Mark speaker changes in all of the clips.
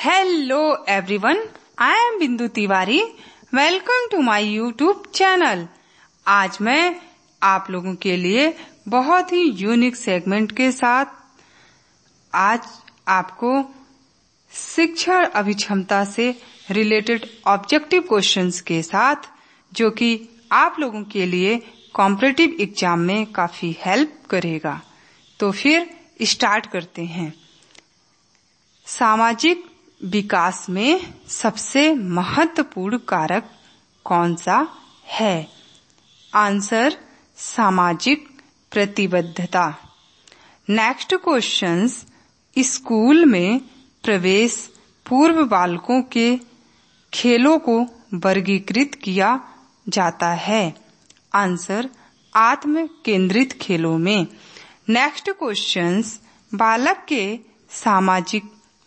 Speaker 1: hello everyone I am Bindu Tiwari welcome to my YouTube channel आज मैं आप लोगों के लिए बहुत ही यूनिक सेगमेंट के साथ आज आपको शिक्षण अभिक्षमता से रिलेटेड ऑब्जेक्टिव क्वेश्चंस के साथ जो कि आप लोगों के लिए कॉम्पिटेटिव एग्जाम में काफी हेल्प करेगा तो फिर स्टार्ट करते हैं सामाजिक विकास में सबसे महत्वपूर्ण कारक कौन सा है आंसर सामाजिक प्रतिबद्धता नेक्स्ट क्वेश्चन स्कूल में प्रवेश पूर्व बालकों के खेलों को वर्गीकृत किया जाता है आंसर आत्म केंद्रित खेलों में नेक्स्ट क्वेश्चन बालक के सामाजिक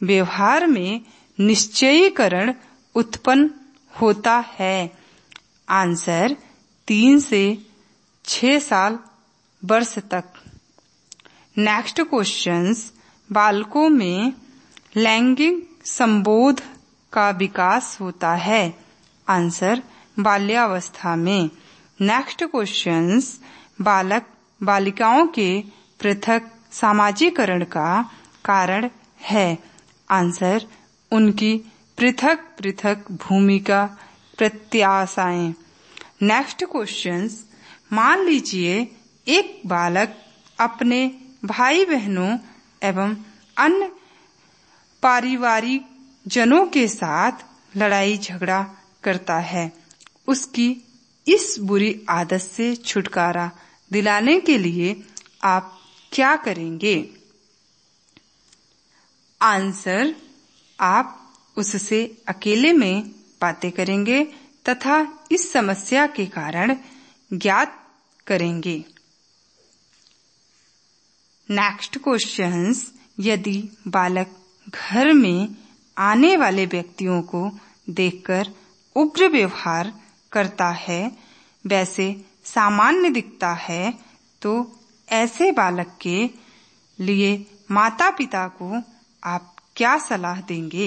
Speaker 1: व्यवहार में निश्चयीकरण उत्पन्न होता है आंसर तीन से छह साल वर्ष तक नेक्स्ट क्वेश्चंस बालकों में लैंगिक संबोध का विकास होता है आंसर बाल्यावस्था में नेक्स्ट क्वेश्चंस बालक बालिकाओं के पृथक सामाजिकरण का कारण है आंसर उनकी पृथक पृथक भूमिका प्रत्याशाएं नेक्स्ट क्वेश्चन मान लीजिए एक बालक अपने भाई बहनों एवं अन्य पारिवारिक जनों के साथ लड़ाई झगड़ा करता है उसकी इस बुरी आदत से छुटकारा दिलाने के लिए आप क्या करेंगे आंसर आप उससे अकेले में बातें करेंगे तथा इस समस्या के कारण ज्ञात करेंगे नेक्स्ट क्वेश्चन यदि बालक घर में आने वाले व्यक्तियों को देखकर उग्र व्यवहार करता है वैसे सामान्य दिखता है तो ऐसे बालक के लिए माता पिता को आप क्या सलाह देंगे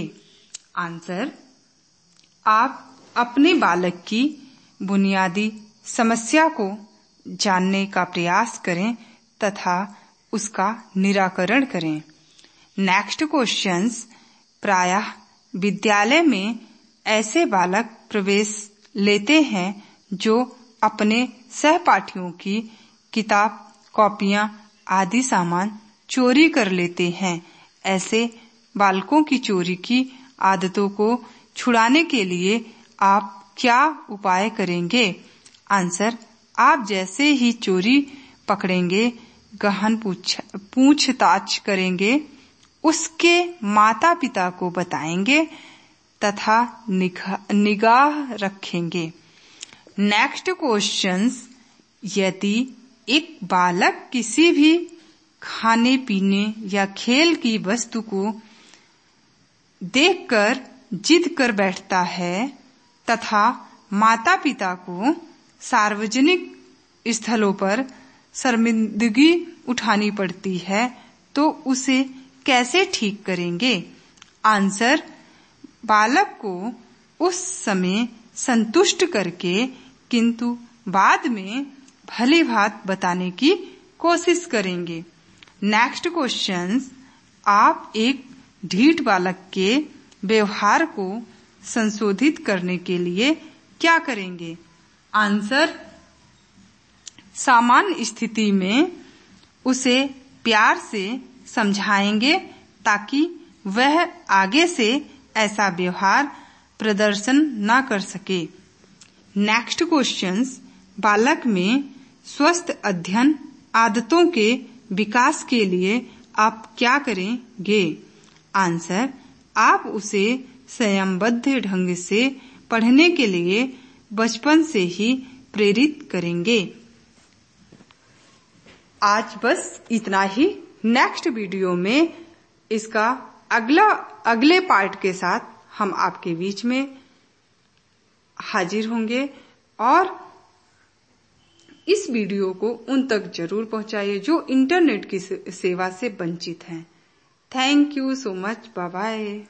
Speaker 1: आंसर आप अपने बालक की बुनियादी समस्या को जानने का प्रयास करें तथा उसका निराकरण करें नेक्स्ट क्वेश्चंस प्रायः विद्यालय में ऐसे बालक प्रवेश लेते हैं जो अपने सहपाठियों की किताब कॉपियां आदि सामान चोरी कर लेते हैं ऐसे बालकों की चोरी की आदतों को छुड़ाने के लिए आप क्या उपाय करेंगे आंसर आप जैसे ही चोरी पकड़ेंगे गहन पूछताछ करेंगे उसके माता पिता को बताएंगे तथा निगाह रखेंगे नेक्स्ट क्वेश्चन यदि एक बालक किसी भी खाने पीने या खेल की वस्तु को देखकर जिद कर बैठता है तथा माता पिता को सार्वजनिक स्थलों पर शर्मिंदगी उठानी पड़ती है तो उसे कैसे ठीक करेंगे आंसर बालक को उस समय संतुष्ट करके किंतु बाद में भली बात बताने की कोशिश करेंगे नेक्स्ट क्वेश्चन आप एक ढीठ बालक के व्यवहार को संशोधित करने के लिए क्या करेंगे आंसर सामान्य स्थिति में उसे प्यार से समझाएंगे ताकि वह आगे से ऐसा व्यवहार प्रदर्शन न कर सके नेक्स्ट क्वेश्चंस बालक में स्वस्थ अध्ययन आदतों के विकास के लिए आप क्या करेंगे आंसर आप उसे संयमबद्ध ढंग से पढ़ने के लिए बचपन से ही प्रेरित करेंगे आज बस इतना ही नेक्स्ट वीडियो में इसका अगला अगले पार्ट के साथ हम आपके बीच में हाजिर होंगे और इस वीडियो को उन तक जरूर पहुंचाइए जो इंटरनेट की सेवा से वंचित हैं thank you so much bye